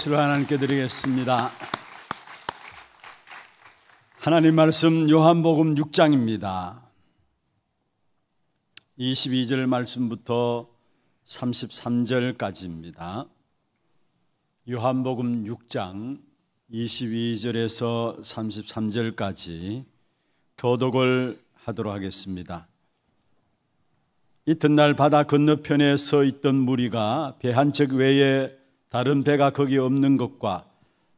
박수를 하나님께 드리겠습니다. 하나님 말씀 요한복음 6장입니다. 22절 말씀부터 33절까지입니다. 요한복음 6장 22절에서 33절까지 교독을 하도록 하겠습니다. 이튿날 바다 건너편에 서 있던 무리가 배 한 척 외에 다른 배가 거기 없는 것과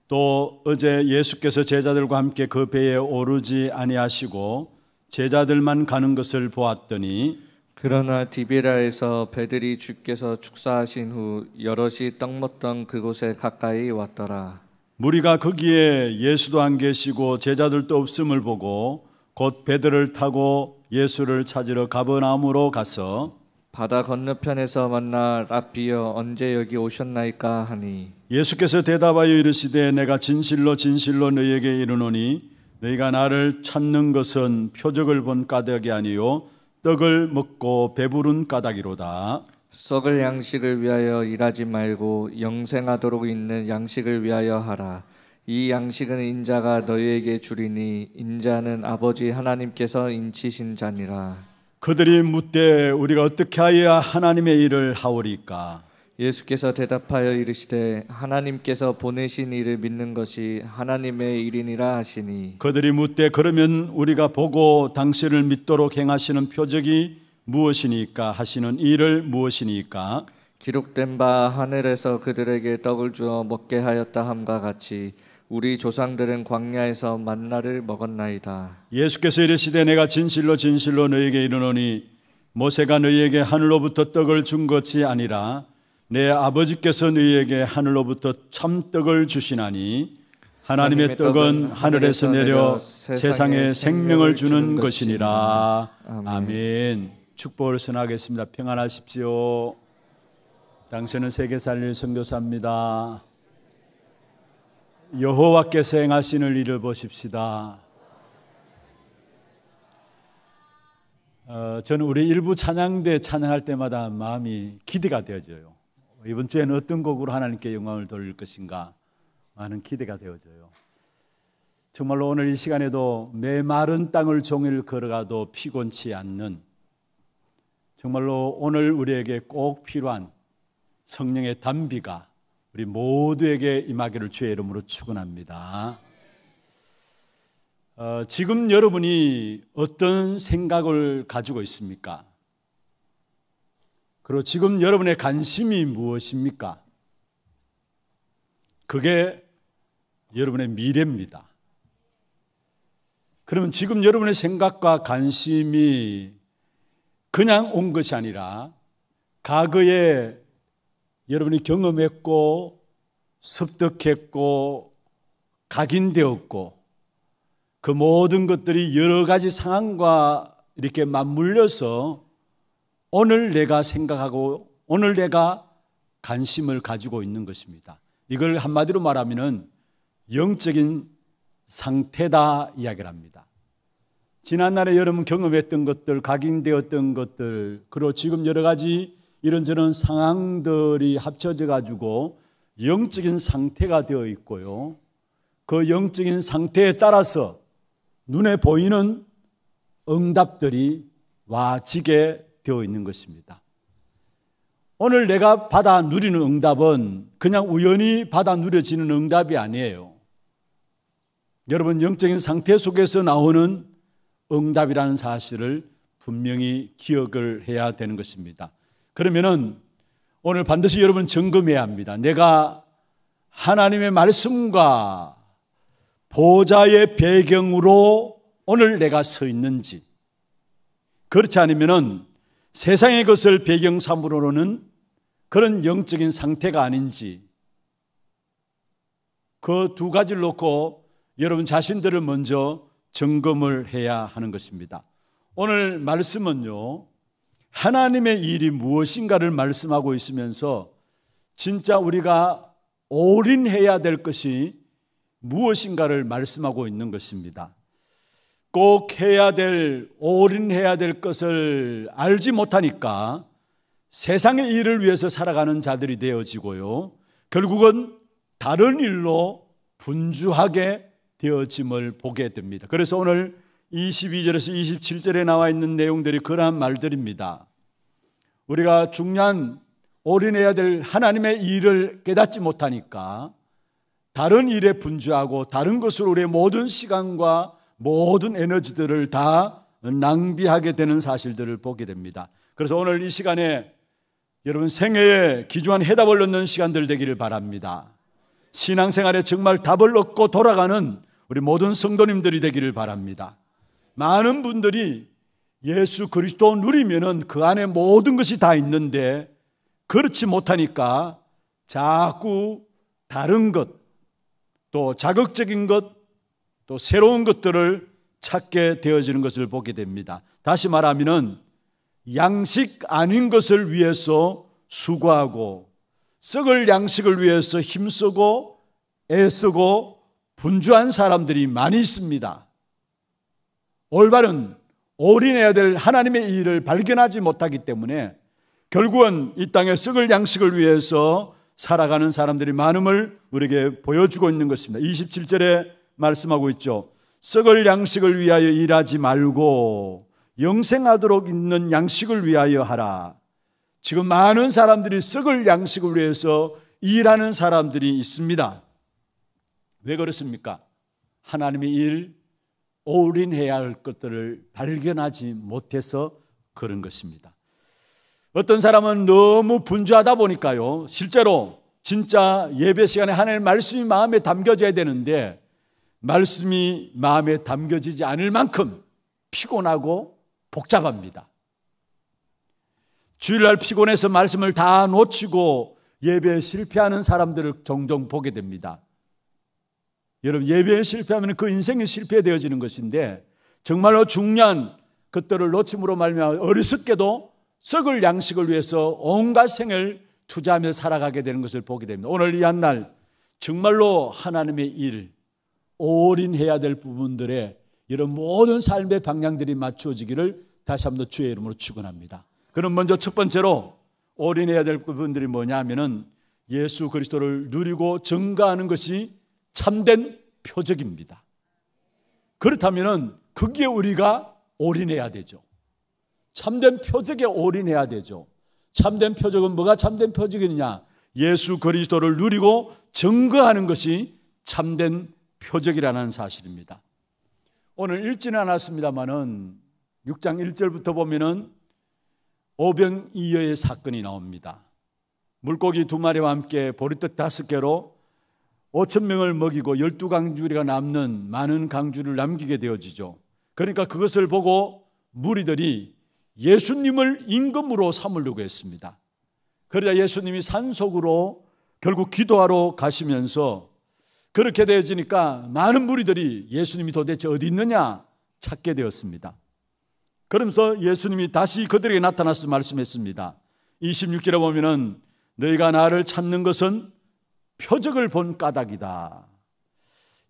또 어제 예수께서 제자들과 함께 그 배에 오르지 아니하시고 제자들만 가는 것을 보았더니 그러나 디베라에서 배들이 주께서 축사하신 후 여럿이 떡 먹던 그곳에 가까이 왔더라 무리가 거기에 예수도 안 계시고 제자들도 없음을 보고 곧 배들을 타고 예수를 찾으러 가버나움으로 가서 바다 건너편에서 만나 라비여 언제 여기 오셨나이까 하니 예수께서 대답하여 이르시되 내가 진실로 진실로 너희에게 이르노니 너희가 나를 찾는 것은 표적을 본 까닭이 아니요 떡을 먹고 배부른 까닭이로다 썩을 양식을 위하여 일하지 말고 영생하도록 있는 양식을 위하여 하라 이 양식은 인자가 너희에게 주리니 인자는 아버지 하나님께서 인치신 자니라 그들이 묻되 우리가 어떻게 하여야 하나님의 일을 하오리까? 예수께서 대답하여 이르시되 하나님께서 보내신 일을 믿는 것이 하나님의 일이니라 하시니 그들이 묻되 그러면 우리가 보고 당신을 믿도록 행하시는 표적이 무엇이니까 하시는 일을 무엇이니까 기록된 바 하늘에서 그들에게 떡을 주어 먹게 하였다 함과 같이 우리 조상들은 광야에서 만나를 먹었나이다. 예수께서 이르시되 내가 진실로 진실로 너희에게 이르노니 모세가 너희에게 하늘로부터 떡을 준 것이 아니라 내 아버지께서 너희에게 하늘로부터 참떡을 주시나니 하나님의, 떡은 하늘에서 내려 세상에 생명을 주는 것이니라. 아멘. 축복을 선하겠습니다. 평안하십시오. 당신은 세계 살릴 선교사입니다. 여호와께서 행하시는 일을 보십시다. 어, 저는 우리 일부 찬양대 찬양할 때마다 마음이 기대가 되어져요. 이번 주에는 어떤 곡으로 하나님께 영광을 돌릴 것인가 많은 기대가 되어져요. 정말로 오늘 이 시간에도 메마른 땅을 종일 걸어가도 피곤치 않는 정말로 오늘 우리에게 꼭 필요한 성령의 담비가 우리 모두에게 임하기를 주의 이름으로 축원합니다. 어, 지금 여러분이 어떤 생각을 가지고 있습니까? 그리고 지금 여러분의 관심이 무엇입니까? 그게 여러분의 미래입니다. 그러면 지금 여러분의 생각과 관심이 그냥 온 것이 아니라 과거에 여러분이 경험했고 습득했고 각인되었고 그 모든 것들이 여러 가지 상황과 이렇게 맞물려서 오늘 내가 생각하고 오늘 내가 관심을 가지고 있는 것입니다. 이걸 한마디로 말하면 영적인 상태다 이야기를 합니다. 지난날에 여러분 경험했던 것들, 각인되었던 것들, 그리고 지금 여러 가지 이런저런 상황들이 합쳐져 가지고 영적인 상태가 되어 있고요. 그 영적인 상태에 따라서 눈에 보이는 응답들이 와지게 되어 있는 것입니다. 오늘 내가 받아 누리는 응답은 그냥 우연히 받아 누려지는 응답이 아니에요. 여러분, 영적인 상태 속에서 나오는 응답이라는 사실을 분명히 기억을 해야 되는 것입니다. 그러면은 오늘 반드시 여러분 점검해야 합니다. 내가 하나님의 말씀과 보좌의 배경으로 오늘 내가 서 있는지 그렇지 않으면은 세상의 것을 배경 삼으로는 그런 영적인 상태가 아닌지 그 두 가지를 놓고 여러분 자신들을 먼저 점검을 해야 하는 것입니다. 오늘 말씀은요. 하나님의 일이 무엇인가를 말씀하고 있으면서 진짜 우리가 올인해야 될 것이 무엇인가를 말씀하고 있는 것입니다. 꼭 해야 될, 올인해야 될 것을 알지 못하니까 세상의 일을 위해서 살아가는 자들이 되어지고요. 결국은 다른 일로 분주하게 되어짐을 보게 됩니다. 그래서 오늘 22절에서 27절에 나와 있는 내용들이 그러한 말들입니다. 우리가 중요한 올인해야 될 하나님의 일을 깨닫지 못하니까 다른 일에 분주하고 다른 것으로 우리의 모든 시간과 모든 에너지들을 다 낭비하게 되는 사실들을 보게 됩니다. 그래서 오늘 이 시간에 여러분 생애에 기주한 해답을 얻는 시간들 되기를 바랍니다. 신앙생활에 정말 답을 얻고 돌아가는 우리 모든 성도님들이 되기를 바랍니다. 많은 분들이 예수 그리스도 누리면은 그 안에 모든 것이 다 있는데 그렇지 못하니까 자꾸 다른 것, 또 자극적인 것, 또 새로운 것들을 찾게 되어지는 것을 보게 됩니다. 다시 말하면은 양식 아닌 것을 위해서 수고하고 썩을 양식을 위해서 힘쓰고 애쓰고 분주한 사람들이 많이 있습니다. 올바른 올인해야 될 하나님의 일을 발견하지 못하기 때문에 결국은 이땅에 썩을 양식을 위해서 살아가는 사람들이 많음을 우리에게 보여주고 있는 것입니다. 27절에 말씀하고 있죠. 썩을 양식을 위하여 일하지 말고 영생하도록 있는 양식을 위하여 하라. 지금 많은 사람들이 썩을 양식을 위해서 일하는 사람들이 있습니다. 왜 그렇습니까? 하나님의 일, 올인해야 할 것들을 발견하지 못해서 그런 것입니다. 어떤 사람은 너무 분주하다 보니까요. 실제로 진짜 예배 시간에 하나 말씀이 마음에 담겨져야 되는데 말씀이 마음에 담겨지지 않을 만큼 피곤하고 복잡합니다. 주일날 피곤해서 말씀을 다 놓치고 예배에 실패하는 사람들을 종종 보게 됩니다. 여러분 예배에 실패하면 그 인생이 실패되어지는 것인데 정말로 중요한 것들을 그 놓침으로 말미암아 어리석게도 썩을 양식을 위해서 온갖 생을 투자하며 살아가게 되는 것을 보게 됩니다. 오늘 이한날 정말로 하나님의 일 올인해야 될 부분들에 이런 모든 삶의 방향들이 맞추어지기를 다시 한번 주의 이름으로 축원합니다. 그럼 먼저 첫 번째로 올인해야 될 부분들이 뭐냐 하면은 예수 그리스도를 누리고 증가하는 것이 참된 표적입니다. 그렇다면 거기에 우리가 올인해야 되죠. 참된 표적에 올인해야 되죠. 참된 표적은 뭐가 참된 표적이냐 예수 그리스도를 누리고 증거하는 것이 참된 표적이라는 사실입니다. 오늘 읽지는 않았습니다만은 6장 1절부터 보면은 오병이어의 사건이 나옵니다. 물고기 두 마리와 함께 보리떡 다섯 개로 5천 명을 먹이고 12강주리가 남는 많은 강주를 남기게 되어지죠. 그러니까 그것을 보고 무리들이 예수님을 임금으로 삼으려고 했습니다. 그러자 예수님이 산속으로 결국 기도하러 가시면서 그렇게 되어지니까 많은 무리들이 예수님이 도대체 어디 있느냐 찾게 되었습니다. 그러면서 예수님이 다시 그들에게 나타나서 말씀했습니다. 26절에 보면은 너희가 나를 찾는 것은 표적을 본 까닭이다.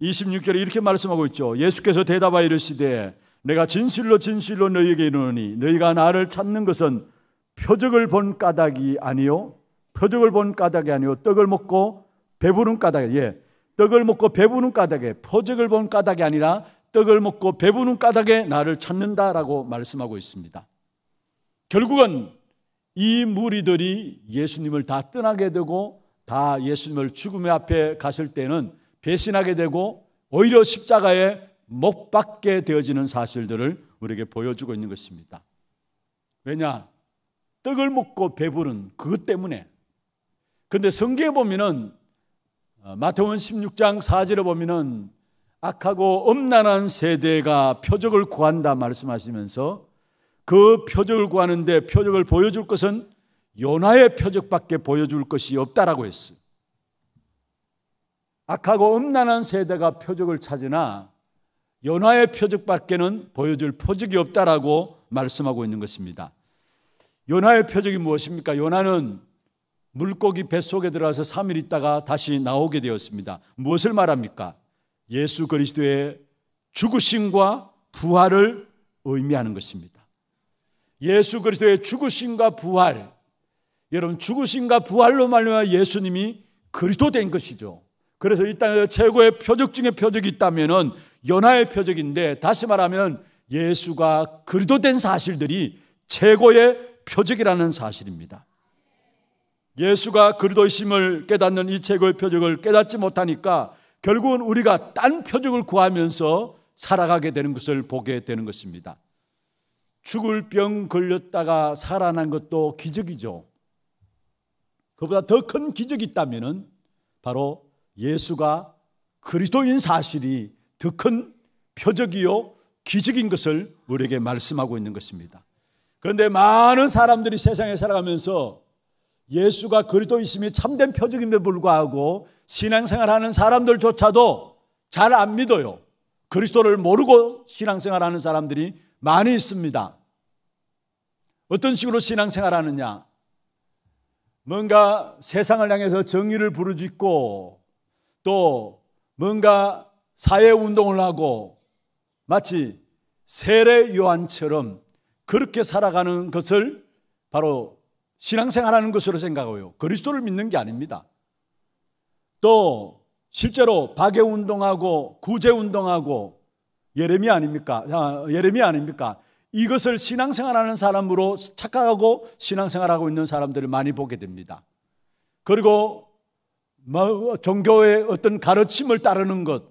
26절에 이렇게 말씀하고 있죠. 예수께서 대답하여 이르시되 내가 진실로 진실로 너희에게 이르노니 너희가 나를 찾는 것은 표적을 본 까닭이 아니요 표적을 본 까닭이 아니요 떡을 먹고 배부른 까닭이 예. 떡을 먹고 배부른 까닭에 표적을 본 까닭이 아니라 떡을 먹고 배부른 까닭에 나를 찾는다라고 말씀하고 있습니다. 결국은 이 무리들이 예수님을 다 떠나게 되고 다 예수님을 죽음의 앞에 가실 때는 배신하게 되고 오히려 십자가에 못 박게 되어지는 사실들을 우리에게 보여주고 있는 것입니다. 왜냐? 떡을 먹고 배부른 그것 때문에. 근데 성경에 보면은 어, 마태원 16장 4절에 보면은 악하고 엄난한 세대가 표적을 구한다 말씀하시면서 그 표적을 구하는데 표적을 보여줄 것은 요나의 표적밖에 보여줄 것이 없다라고 했어요. 악하고 음란한 세대가 표적을 찾으나 요나의 표적밖에는 보여줄 표적이 없다라고 말씀하고 있는 것입니다. 요나의 표적이 무엇입니까? 요나는 물고기 뱃속에 들어가서 3일 있다가 다시 나오게 되었습니다. 무엇을 말합니까? 예수 그리스도의 죽으심과 부활을 의미하는 것입니다. 예수 그리스도의 죽으심과 부활, 여러분 죽으심과 부활로 말미암아 예수님이 그리스도 된 것이죠. 그래서 이 땅에 서 최고의 표적 중의 표적이 있다면은 연하의 표적인데 다시 말하면 예수가 그리스도 된 사실들이 최고의 표적이라는 사실입니다. 예수가 그리스도심을 깨닫는 이 최고의 표적을 깨닫지 못하니까 결국은 우리가 딴 표적을 구하면서 살아가게 되는 것을 보게 되는 것입니다. 죽을 병 걸렸다가 살아난 것도 기적이죠. 그보다 더 큰 기적이 있다면 바로 예수가 그리스도인 사실이 더 큰 표적이요 기적인 것을 우리에게 말씀하고 있는 것입니다. 그런데 많은 사람들이 세상에 살아가면서 예수가 그리스도이심이 참된 표적임에 불구하고 신앙생활하는 사람들조차도 잘 안 믿어요. 그리스도를 모르고 신앙생활하는 사람들이 많이 있습니다. 어떤 식으로 신앙생활하느냐? 뭔가 세상을 향해서 정의를 부르짖고 또 뭔가 사회 운동을 하고 마치 세례 요한처럼 그렇게 살아가는 것을 바로 신앙생활하는 것으로 생각하고요. 그리스도를 믿는 게 아닙니다. 또 실제로 박애 운동하고 구제 운동하고 예레미 아닙니까? 아, 예레미 아닙니까? 이것을 신앙생활하는 사람으로 착각하고 신앙생활하고 있는 사람들을 많이 보게 됩니다. 그리고 뭐 종교의 어떤 가르침을 따르는 것,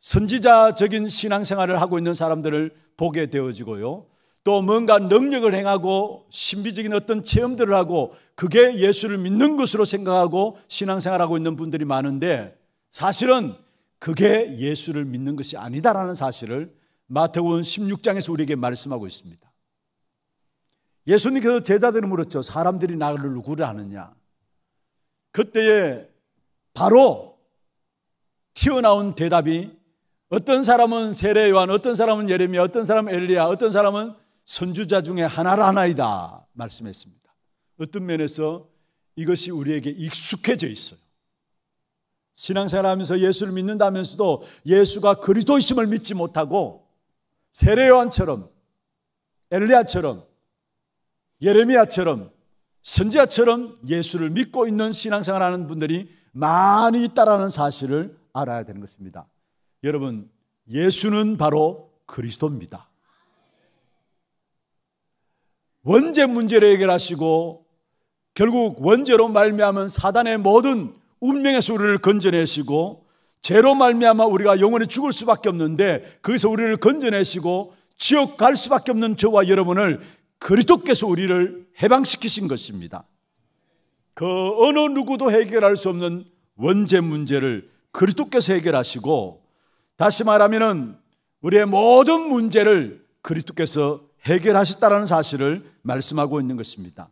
선지자적인 신앙생활을 하고 있는 사람들을 보게 되어지고요. 또 뭔가 능력을 행하고 신비적인 어떤 체험들을 하고 그게 예수를 믿는 것으로 생각하고 신앙생활하고 있는 분들이 많은데 사실은 그게 예수를 믿는 것이 아니다라는 사실을 마태복음 16장에서 우리에게 말씀하고 있습니다. 예수님께서 제자들을 물었죠. 사람들이 나를 누구를 하느냐? 그때에 바로 튀어나온 대답이 어떤 사람은 세례 요한, 어떤 사람은 예레미야, 어떤 사람은 엘리야, 어떤 사람은 선주자 중에 하나라나이다 말씀했습니다. 어떤 면에서 이것이 우리에게 익숙해져 있어요. 신앙생활하면서 예수를 믿는다면서도 예수가 그리스도이심을 믿지 못하고 세례요한처럼 엘리야처럼 예레미야처럼 선지자처럼 예수를 믿고 있는 신앙생활하는 분들이 많이 있다라는 사실을 알아야 되는 것입니다. 여러분, 예수는 바로 그리스도입니다. 원죄 문제를 해결하시고 결국 원죄로 말미암은 사단의 모든 운명의 수를 건져내시고 죄로 말미암아 우리가 영원히 죽을 수밖에 없는데 거기서 우리를 건져내시고 지옥 갈 수밖에 없는 저와 여러분을 그리스도께서 우리를 해방시키신 것입니다. 그 어느 누구도 해결할 수 없는 원죄 문제를 그리스도께서 해결하시고 다시 말하면은 우리의 모든 문제를 그리스도께서 해결하셨다라는 사실을 말씀하고 있는 것입니다.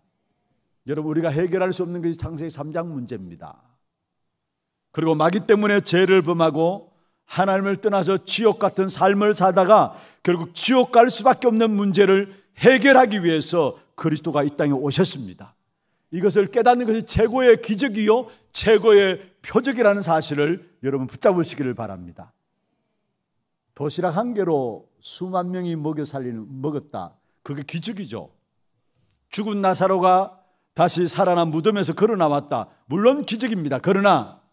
여러분 우리가 해결할 수 없는 것이 창세기 3장 문제입니다. 그리고 마귀 때문에 죄를 범하고 하나님을 떠나서 지옥 같은 삶을 살다가 결국 지옥 갈 수밖에 없는 문제를 해결하기 위해서 그리스도가 이 땅에 오셨습니다. 이것을 깨닫는 것이 최고의 기적이요, 최고의 표적이라는 사실을 여러분 붙잡으시기를 바랍니다. 도시락 한 개로 수만 명이 먹여 살리는, 먹었다. 그게 기적이죠. 죽은 나사로가 다시 살아나 무덤에서 걸어 나왔다. 물론 기적입니다. 그러나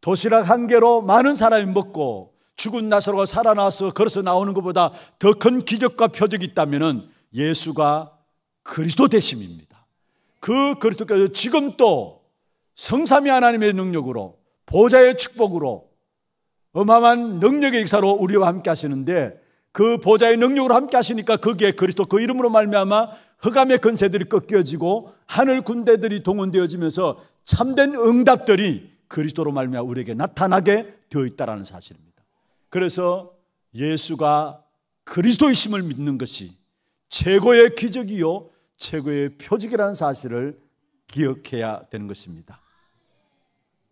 도시락 한 개로 많은 사람이 먹고 죽은 나사로가 살아나서 걸어서 나오는 것보다 더 큰 기적과 표적이 있다면 예수가 그리스도 대심입니다그 그리스도께서 지금 또 성삼위 하나님의 능력으로 보좌의 축복으로 어마어마한 능력의 역사로 우리와 함께 하시는데 그 보좌의 능력으로 함께 하시니까 거기 그리스도 그 이름으로 말미암아 흑암의 근세들이 꺾여지고 하늘 군대들이 동원되어지면서 참된 응답들이 그리스도로 말미암아 우리에게 나타나게 되어 있다라는 사실입니다. 그래서 예수가 그리스도의심을 믿는 것이 최고의 기적이요 최고의 표적이라는 사실을 기억해야 되는 것입니다.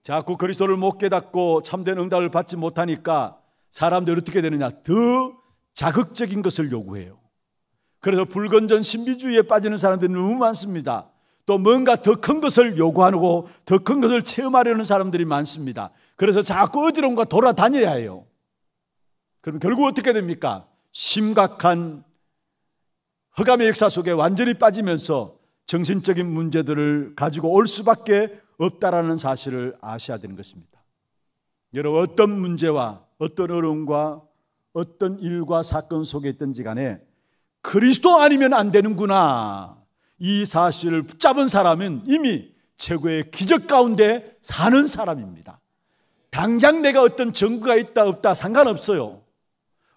자꾸 그리스도를 못 깨닫고 참된 응답을 받지 못하니까 사람들이 어떻게 되느냐 더 자극적인 것을 요구해요. 그래서 불건전 신비주의에 빠지는 사람들이 너무 많습니다. 또 뭔가 더 큰 것을 요구하고 더 큰 것을 체험하려는 사람들이 많습니다. 그래서 자꾸 어디론가 돌아다녀야 해요. 그럼 결국 어떻게 됩니까? 심각한 허감의 역사 속에 완전히 빠지면서 정신적인 문제들을 가지고 올 수밖에 없다라는 사실을 아셔야 되는 것입니다. 여러분, 어떤 문제와 어떤 어려움과 어떤 일과 사건 속에 있든지 간에 그리스도 아니면 안 되는구나 이 사실을 붙잡은 사람은 이미 최고의 기적 가운데 사는 사람입니다. 당장 내가 어떤 증거가 있다 없다 상관없어요.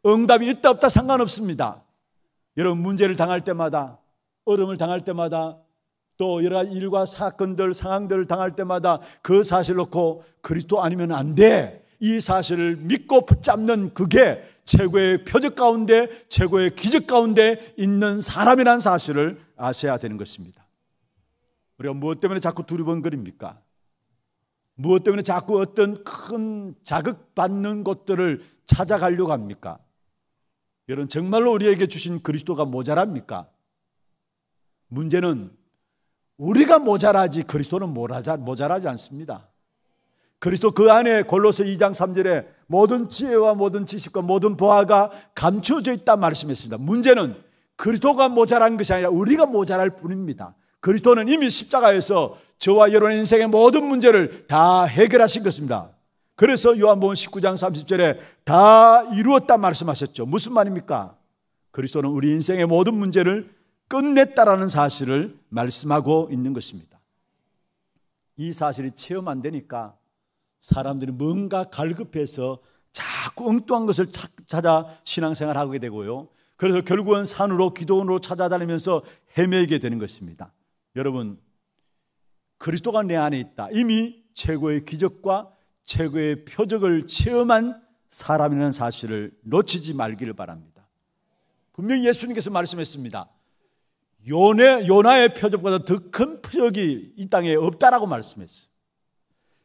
응답이 있다 없다 상관없습니다. 여러분 문제를 당할 때마다 어려을 당할 때마다 또 여러 가지 일과 사건들 상황들을 당할 때마다 그 사실 놓고 그리스도 아니면 안 돼. 이 사실을 믿고 붙잡는 그게 최고의 표적 가운데 최고의 기적 가운데 있는 사람이란 사실을 아셔야 되는 것입니다. 우리가 무엇 때문에 자꾸 두리번거립니까? 무엇 때문에 자꾸 어떤 큰 자극받는 것들을 찾아가려고 합니까? 여러분, 정말로 우리에게 주신 그리스도가 모자랍니까? 문제는 우리가 모자라지 그리스도는 모자라, 지 않습니다. 그리스도 그 안에 골로서 2장 3절에 모든 지혜와 모든 지식과 모든 보화가 감추져 있다 말씀했습니다. 문제는 그리스도가 모자란 것이 아니라 우리가 모자랄 뿐입니다. 그리스도는 이미 십자가에서 저와 여러분 인생의 모든 문제를 다 해결하신 것입니다. 그래서 요한복음 19장 30절에 다 이루었다 말씀하셨죠. 무슨 말입니까? 그리스도는 우리 인생의 모든 문제를 끝냈다라는 사실을 말씀하고 있는 것입니다. 이 사실이 체험 안 되니까 사람들이 뭔가 갈급해서 자꾸 엉뚱한 것을 찾아 신앙생활 하게 되고요. 그래서 결국은 산으로 기도원으로 찾아다니면서 헤매게 되는 것입니다. 여러분, 그리스도가 내 안에 있다. 이미 최고의 기적과 최고의 표적을 체험한 사람이라는 사실을 놓치지 말기를 바랍니다. 분명히 예수님께서 말씀했습니다. 요네, 요나의 표적보다 더 큰 표적이 이 땅에 없다라고 말씀했어요.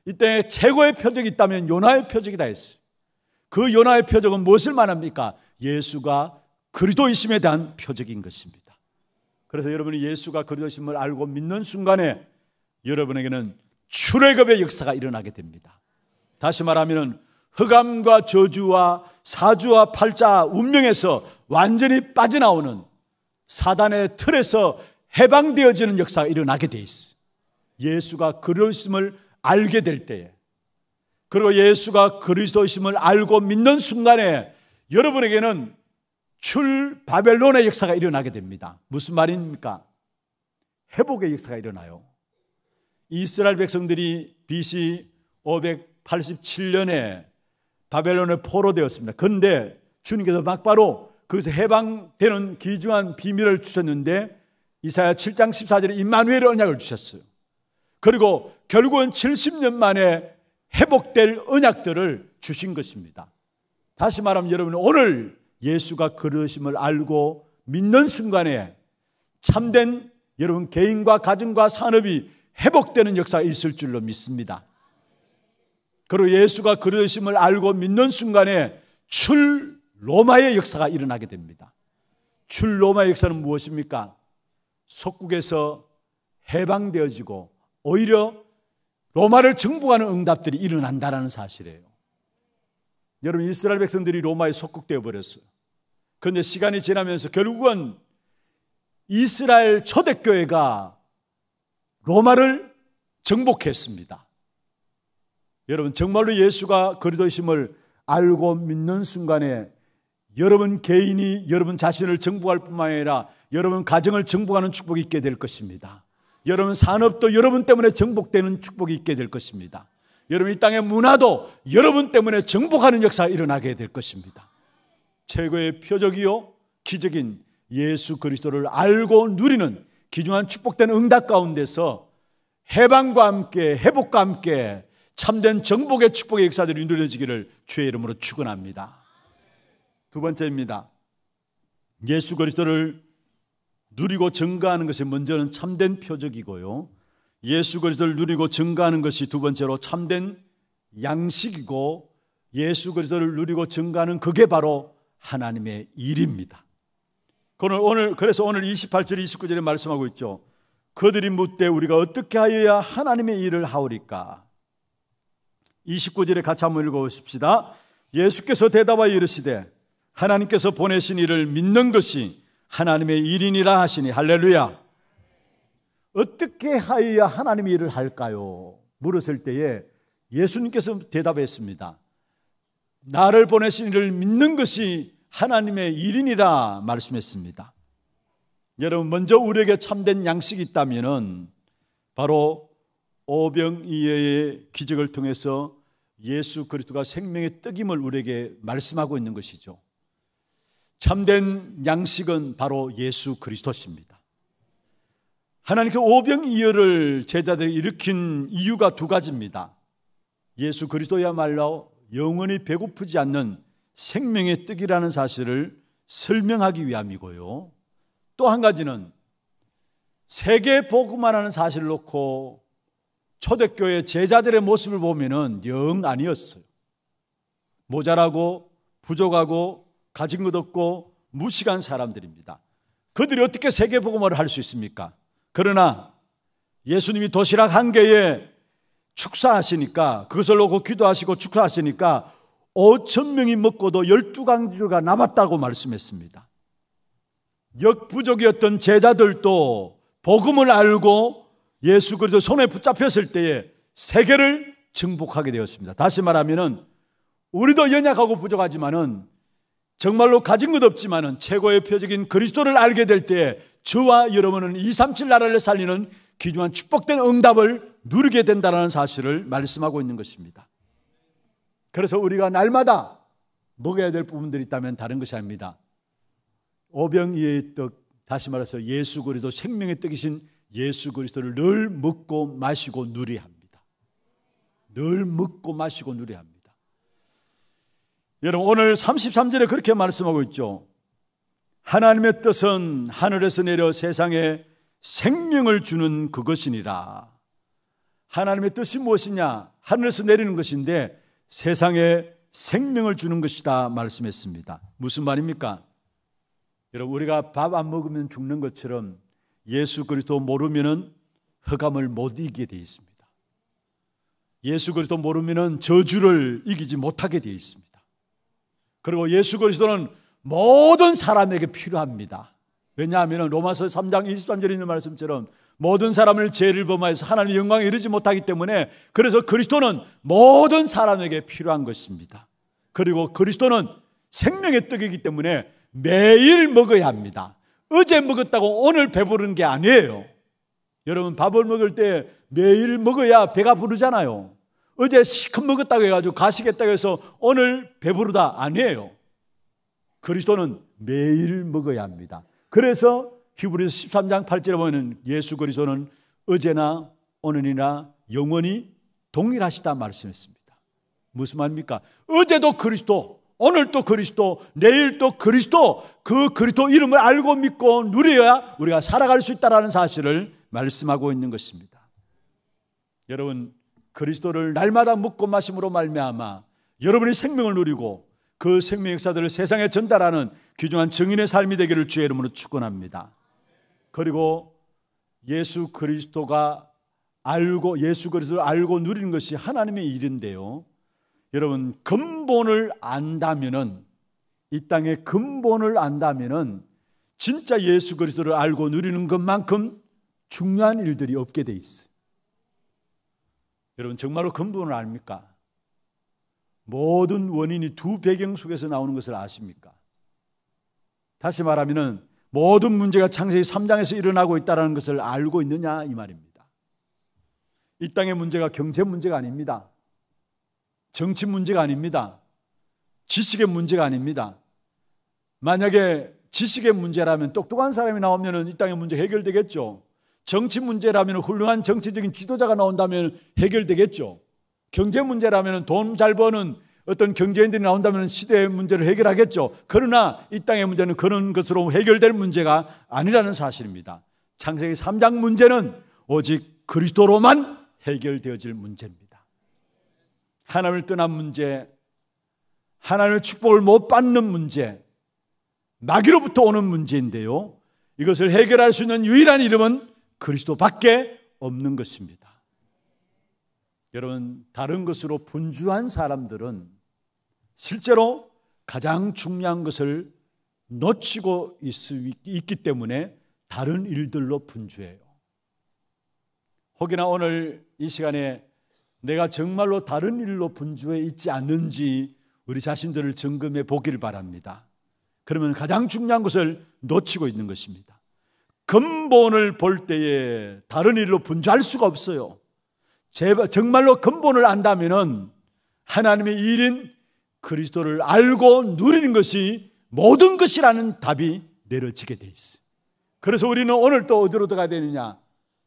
이땅 최고의 표적이 있다면 요나의 표적이다 했어요. 그 요나의 표적은 무엇을 말합니까? 예수가 그리도이심에 대한 표적인 것입니다. 그래서 여러분이 예수가 그리스도심을 알고 믿는 순간에 여러분에게는 출애굽의 역사가 일어나게 됩니다. 다시 말하면 흑암과 저주와 사주와 팔자 운명에서 완전히 빠져나오는 사단의 틀에서 해방되어지는 역사가 일어나게 돼 있어. 예수가 그리스도심을 알게 될 때에 그리고 예수가 그리스도심을 알고 믿는 순간에 여러분에게는 출 바벨론의 역사가 일어나게 됩니다. 무슨 말입니까? 회복의 역사가 일어나요. 이스라엘 백성들이 BC 587년에 바벨론에 포로되었습니다. 그런데 주님께서 막바로 그것서 해방되는 귀중한 비밀을 주셨는데 이사야 7장 14절에 임마누엘의 언약을 주셨어요. 그리고 결국은 70년 만에 회복될 언약들을 주신 것입니다. 다시 말하면 여러분 오늘 예수가 그러심을 알고 믿는 순간에 참된 여러분 개인과 가정과 산업이 회복되는 역사가 있을 줄로 믿습니다. 그리고 예수가 그러심을 알고 믿는 순간에 출 로마의 역사가 일어나게 됩니다. 출 로마의 역사는 무엇입니까? 속국에서 해방되어지고 오히려 로마를 정복하는 응답들이 일어난다라는 사실이에요. 여러분 이스라엘 백성들이 로마에 속국되어 버렸어. 요 그런데 시간이 지나면서 결국은 이스라엘 초대교회가 로마를 정복했습니다. 여러분 정말로 예수가 그리스도심을 알고 믿는 순간에 여러분 개인이 여러분 자신을 정복할 뿐만 아니라 여러분 가정을 정복하는 축복이 있게 될 것입니다. 여러분 산업도 여러분 때문에 정복되는 축복이 있게 될 것입니다. 여러분 이 땅의 문화도 여러분 때문에 정복하는 역사 일어나게 될 것입니다. 최고의 표적이요 기적인 예수 그리스도를 알고 누리는 기중한 축복된 응답 가운데서 해방과 함께 회복과 함께 참된 정복의 축복의 역사들이 누려지기를 주의 이름으로 축원합니다. 두 번째입니다. 예수 그리스도를 누리고 증가하는 것이 먼저는 참된 표적이고요. 예수 그리스도를 누리고 증가하는 것이 두 번째로 참된 양식이고 예수 그리스도를 누리고 증가하는 그게 바로 하나님의 일입니다. 그늘 오늘 그래서 오늘 28절 29절에 말씀하고 있죠. 그들이 묻되 우리가 어떻게 하여야 하나님의 일을 하오리까? 29절에 같이 한번 읽어 보십시다. 예수께서 대답하여 이르시되 하나님께서 보내신 이를 믿는 것이 하나님의 일이니라 하시니 할렐루야. 어떻게 하여야 하나님의 일을 할까요? 물었을 때에 예수님께서 대답했습니다. 나를 보내신 이를 믿는 것이 하나님의 일인이라 말씀했습니다. 여러분 먼저 우리에게 참된 양식이 있다면 바로 오병이어의 기적을 통해서 예수 그리스도가 생명의 뜨김을 우리에게 말씀하고 있는 것이죠. 참된 양식은 바로 예수 그리스도십니다. 하나님께 오병이어를 제자들이 일으킨 이유가 두 가지입니다. 예수 그리스도야말로 영원히 배고프지 않는 생명의 떡이라는 사실을 설명하기 위함이고요. 또 한 가지는 세계 복음화라는 사실을 놓고 초대교회 제자들의 모습을 보면은 영 아니었어요. 모자라고 부족하고 가진 것 없고 무식한 사람들입니다. 그들이 어떻게 세계 복음화를 할 수 있습니까? 그러나 예수님이 도시락 한 개에 축사하시니까 그것을 놓고 기도하시고 축사하시니까 5천 명이 먹고도 12강지가 남았다고 말씀했습니다. 역부족이었던 제자들도 복음을 알고 예수 그리스도 손에 붙잡혔을 때에 세계를 증복하게 되었습니다. 다시 말하면은 우리도 연약하고 부족하지만은 정말로 가진 것 없지만은 최고의 표적인 그리스도를 알게 될 때에 저와 여러분은 2, 3, 7 나라를 살리는 귀중한 축복된 응답을 누리게 된다는 사실을 말씀하고 있는 것입니다. 그래서 우리가 날마다 먹어야 될 부분들이 있다면 다른 것이 아닙니다. 오병이의 떡, 다시 말해서 예수 그리스도 생명의 떡이신 예수 그리스도를 늘 먹고 마시고 누리합니다. 늘 먹고 마시고 누리합니다. 여러분 오늘 33절에 그렇게 말씀하고 있죠. 하나님의 뜻은 하늘에서 내려 세상에 생명을 주는 그것이니라. 하나님의 뜻이 무엇이냐? 하늘에서 내리는 것인데 세상에 생명을 주는 것이다 말씀했습니다. 무슨 말입니까? 여러분 우리가 밥 안 먹으면 죽는 것처럼 예수 그리스도 모르면은 흑암을 못 이기게 되어 있습니다. 예수 그리스도 모르면은 저주를 이기지 못하게 되어 있습니다. 그리고 예수 그리스도는 모든 사람에게 필요합니다. 왜냐하면 로마서 3장 23절에 있는 말씀처럼 모든 사람을 죄를 범하여서 하나님의 영광을이루지 못하기 때문에 그래서 그리스도는 모든 사람에게 필요한 것입니다. 그리고 그리스도는 생명의 떡이기 때문에 매일 먹어야 합니다. 어제 먹었다고 오늘 배부른 게 아니에요. 여러분 밥을 먹을 때 매일 먹어야 배가 부르잖아요. 어제 시큼 먹었다고 해가지고 가시겠다고 해서 오늘 배부르다 아니에요. 그리스도는 매일 먹어야 합니다. 그래서 히브리서 13장 8절에 보면 예수 그리스도는 어제나 오늘이나 영원히 동일하시다 말씀했습니다. 무슨 말입니까? 어제도 그리스도, 오늘도 그리스도, 내일도 그리스도, 그 그리스도 이름을 알고 믿고 누려야 우리가 살아갈 수 있다라는 사실을 말씀하고 있는 것입니다. 여러분, 그리스도를 날마다 묵고 마심으로 말미암아 여러분의 생명을 누리고 그 생명 역사들을 세상에 전달하는 귀중한 증인의 삶이 되기를 주의 이름으로 축원합니다. 그리고 예수 그리스도가 알고 예수 그리스도를 알고 누리는 것이 하나님의 일인데요. 여러분 근본을 안다면은 이 땅의 근본을 안다면은 진짜 예수 그리스도를 알고 누리는 것만큼 중요한 일들이 없게 돼있어 여러분 정말로 근본을 압니까? 모든 원인이 두 배경 속에서 나오는 것을 아십니까? 다시 말하면 모든 문제가 창세기 3장에서 일어나고 있다는 것을 알고 있느냐 이 말입니다. 이 땅의 문제가 경제 문제가 아닙니다. 정치 문제가 아닙니다. 지식의 문제가 아닙니다. 만약에 지식의 문제라면 똑똑한 사람이 나오면 이 땅의 문제 해결되겠죠. 정치 문제라면 훌륭한 정치적인 지도자가 나온다면 해결되겠죠. 경제 문제라면 돈 잘 버는 어떤 경제인들이 나온다면 시대의 문제를 해결하겠죠. 그러나 이 땅의 문제는 그런 것으로 해결될 문제가 아니라는 사실입니다. 창세기 3장 문제는 오직 그리스도로만 해결되어질 문제입니다. 하나님을 떠난 문제, 하나님의 축복을 못 받는 문제, 마귀로부터 오는 문제인데요. 이것을 해결할 수 있는 유일한 이름은 그리스도밖에 없는 것입니다. 여러분 다른 것으로 분주한 사람들은 실제로 가장 중요한 것을 놓치고 있기 때문에 다른 일들로 분주해요. 혹이나 오늘 이 시간에 내가 정말로 다른 일로 분주해 있지 않는지 우리 자신들을 점검해 보기를 바랍니다. 그러면 가장 중요한 것을 놓치고 있는 것입니다. 근본을 볼 때에 다른 일로 분주할 수가 없어요. 제발 정말로 근본을 안다면은 하나님의 일인 그리스도를 알고 누리는 것이 모든 것이라는 답이 내려지게 돼 있어. 그래서 우리는 오늘 또 어디로 들어가야 되느냐?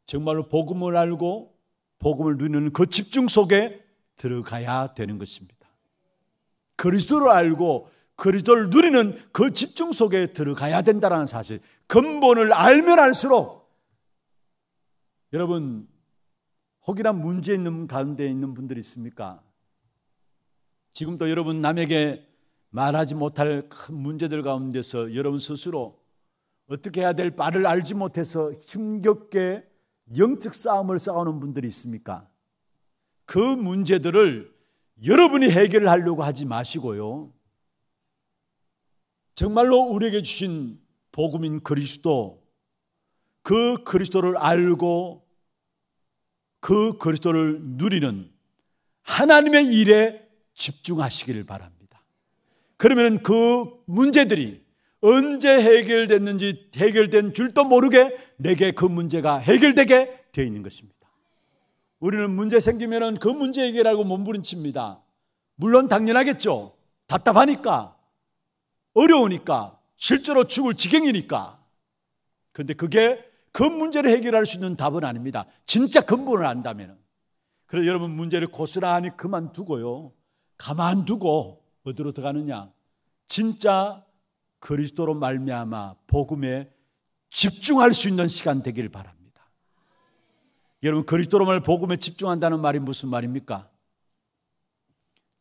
정말로 복음을 알고 복음을 누리는 그 집중 속에 들어가야 되는 것입니다. 그리스도를 알고 그리스도를 누리는 그 집중 속에 들어가야 된다는 사실. 근본을 알면 알수록 여러분 혹이란 문제 있는 가운데 있는 분들이 있습니까? 지금도 여러분 남에게 말하지 못할 큰 문제들 가운데서 여러분 스스로 어떻게 해야 될 바를 알지 못해서 힘겹게 영적 싸움을 싸우는 분들이 있습니까? 그 문제들을 여러분이 해결하려고 하지 마시고요. 정말로 우리에게 주신 복음인 그리스도, 그 그리스도를 알고 그 그리스도를 누리는 하나님의 일에 집중하시기를 바랍니다. 그러면 그 문제들이 언제 해결됐는지 해결된 줄도 모르게 내게 그 문제가 해결되게 되어 있는 것입니다. 우리는 문제 생기면 그 문제 해결하고 몸부림칩니다. 물론 당연하겠죠. 답답하니까, 어려우니까, 실제로 죽을 지경이니까. 근데 그게 그 문제를 해결할 수 있는 답은 아닙니다. 진짜 근본을 안다면. 그래서 여러분 문제를 고스란히 그만두고요. 가만두고 어디로 들어가느냐? 진짜 그리스도로 말미암아 복음에 집중할 수 있는 시간 되길 바랍니다. 여러분 그리스도로 말 복음에 집중한다는 말이 무슨 말입니까?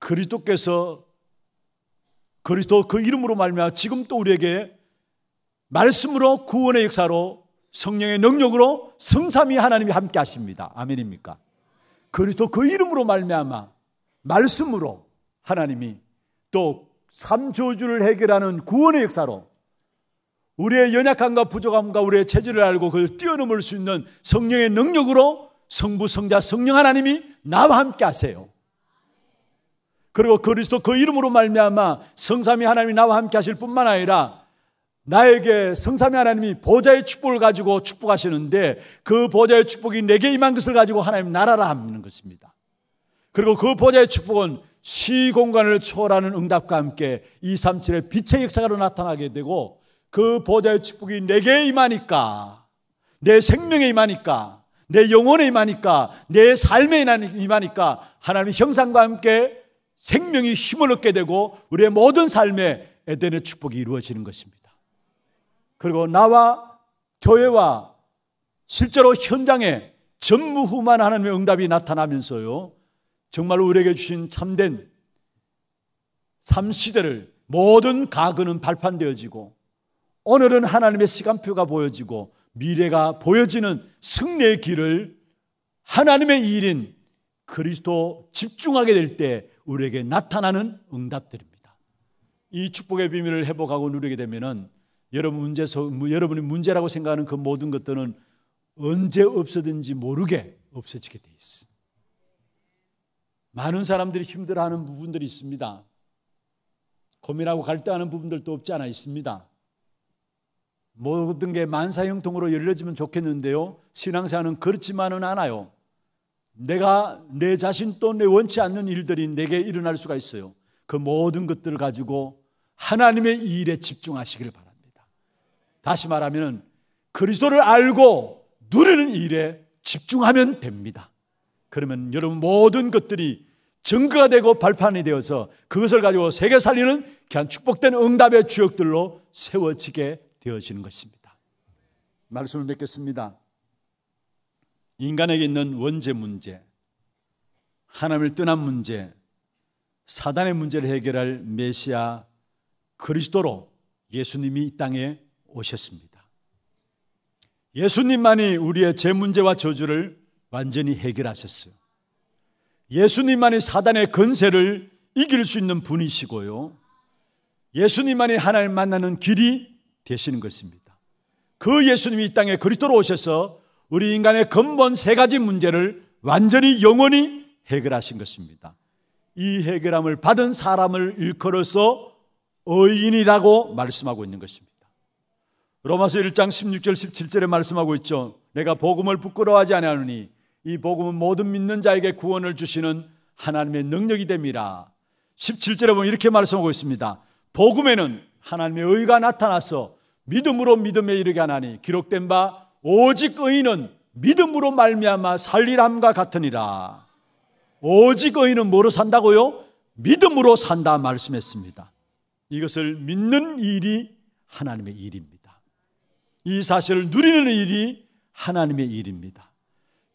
그리스도께서 그리스도 그 이름으로 말미암아 지금 또 우리에게 말씀으로 구원의 역사로 성령의 능력으로 성삼위 하나님이 함께 하십니다. 아멘입니까? 그리스도 그 이름으로 말미암아 말씀으로 하나님이 또 삼저주를 해결하는 구원의 역사로 우리의 연약함과 부족함과 우리의 체질을 알고 그걸 뛰어넘을 수 있는 성령의 능력으로 성부, 성자, 성령 하나님이 나와 함께 하세요. 그리고 그리스도 그 이름으로 말미암아 성삼위 하나님이 나와 함께 하실 뿐만 아니라 나에게 성삼위 하나님이 보좌의 축복을 가지고 축복하시는데 그 보좌의 축복이 내게 임한 것을 가지고 하나님 나라라 하는 것입니다. 그리고 그 보좌의 축복은 시공간을 초월하는 응답과 함께 237의 빛의 역사가로 나타나게 되고 그 보좌의 축복이 내게 임하니까 내 생명에 임하니까 내 영혼에 임하니까 내 삶에 임하니까 하나님의 형상과 함께 생명이 힘을 얻게 되고 우리의 모든 삶에 에덴의 축복이 이루어지는 것입니다. 그리고 나와 교회와 실제로 현장에 전무후만 하나님의 응답이 나타나면서요. 정말 우리에게 주신 참된 삼시대를 모든 가그는 발판되어지고 오늘은 하나님의 시간표가 보여지고 미래가 보여지는 승리의 길을 하나님의 일인 그리스도 집중하게 될 때 우리에게 나타나는 응답들입니다. 이 축복의 비밀을 회복하고 누리게 되면은 여러분 문제, 여러분이 문제라고 생각하는 그 모든 것들은 언제 없어든지 모르게 없어지게 돼 있어. 많은 사람들이 힘들어하는 부분들이 있습니다. 고민하고 갈등하는 부분들도 없지 않아 있습니다. 모든 게 만사형통으로 열려지면 좋겠는데요. 신앙생활은 그렇지만은 않아요. 내가 내 자신 또 내 원치 않는 일들이 내게 일어날 수가 있어요. 그 모든 것들을 가지고 하나님의 일에 집중하시기를 바랍니다. 다시 말하면 그리스도를 알고 누리는 일에 집중하면 됩니다. 그러면 여러분 모든 것들이 증거가 되고 발판이 되어서 그것을 가지고 세계 살리는 귀한 축복된 응답의 주역들로 세워지게 되어지는 것입니다. 말씀을 맺겠습니다. 인간에게 있는 원죄 문제, 하나님을 떠난 문제, 사단의 문제를 해결할 메시아 그리스도로 예수님이 이 땅에 오셨습니다. 예수님만이 우리의 제 문제와 저주를 완전히 해결하셨어요. 예수님만이 사단의 건세를 이길 수 있는 분이시고요. 예수님만이 하나님 만나는 길이 되시는 것입니다. 그 예수님이 이 땅에 그리스도로 오셔서 우리 인간의 근본 세 가지 문제를 완전히 영원히 해결하신 것입니다. 이 해결함을 받은 사람을 일컬어서 의인이라고 말씀하고 있는 것입니다. 로마서 1장 16절 17절에 말씀하고 있죠. 내가 복음을 부끄러워하지 아니하노니 이 복음은 모든 믿는 자에게 구원을 주시는 하나님의 능력이 됩니다. 17절에 보면 이렇게 말씀하고 있습니다. 복음에는 하나님의 의가 나타나서 믿음으로 믿음에 이르게 하나니 기록된 바 오직 의인은 믿음으로 말미암아 살리람과 같으니라. 오직 의인은 뭐로 산다고요? 믿음으로 산다 말씀했습니다. 이것을 믿는 일이 하나님의 일입니다. 이 사실을 누리는 일이 하나님의 일입니다.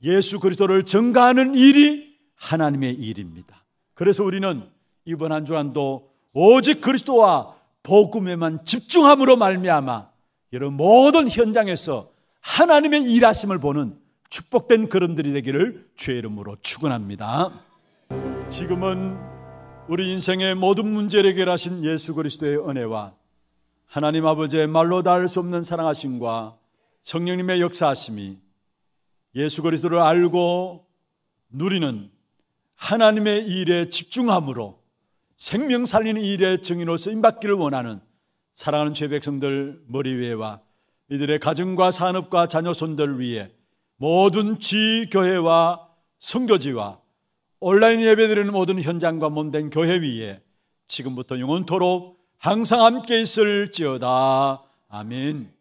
예수 그리스도를 증가하는 일이 하나님의 일입니다. 그래서 우리는 이번 한 주간도 오직 그리스도와 복음에만 집중함으로 말미암아 이런 모든 현장에서 하나님의 일하심을 보는 축복된 걸음들이 되기를 죄 이름으로 축원합니다. 지금은 우리 인생의 모든 문제를 해결하신 예수 그리스도의 은혜와 하나님 아버지의 말로 닿을 수 없는 사랑하심과 성령님의 역사하심이 예수 그리스도를 알고 누리는 하나님의 일에 집중함으로 생명 살리는 일에 증인으로서 임받기를 원하는 사랑하는 죄 백성들 머리 위에와 이들의 가정과 산업과 자녀손들 위에 모든 지교회와 성교지와 온라인 예배드리는 모든 현장과 몸된 교회 위에 지금부터 영원토록 항상 함께 있을지어다. 아멘.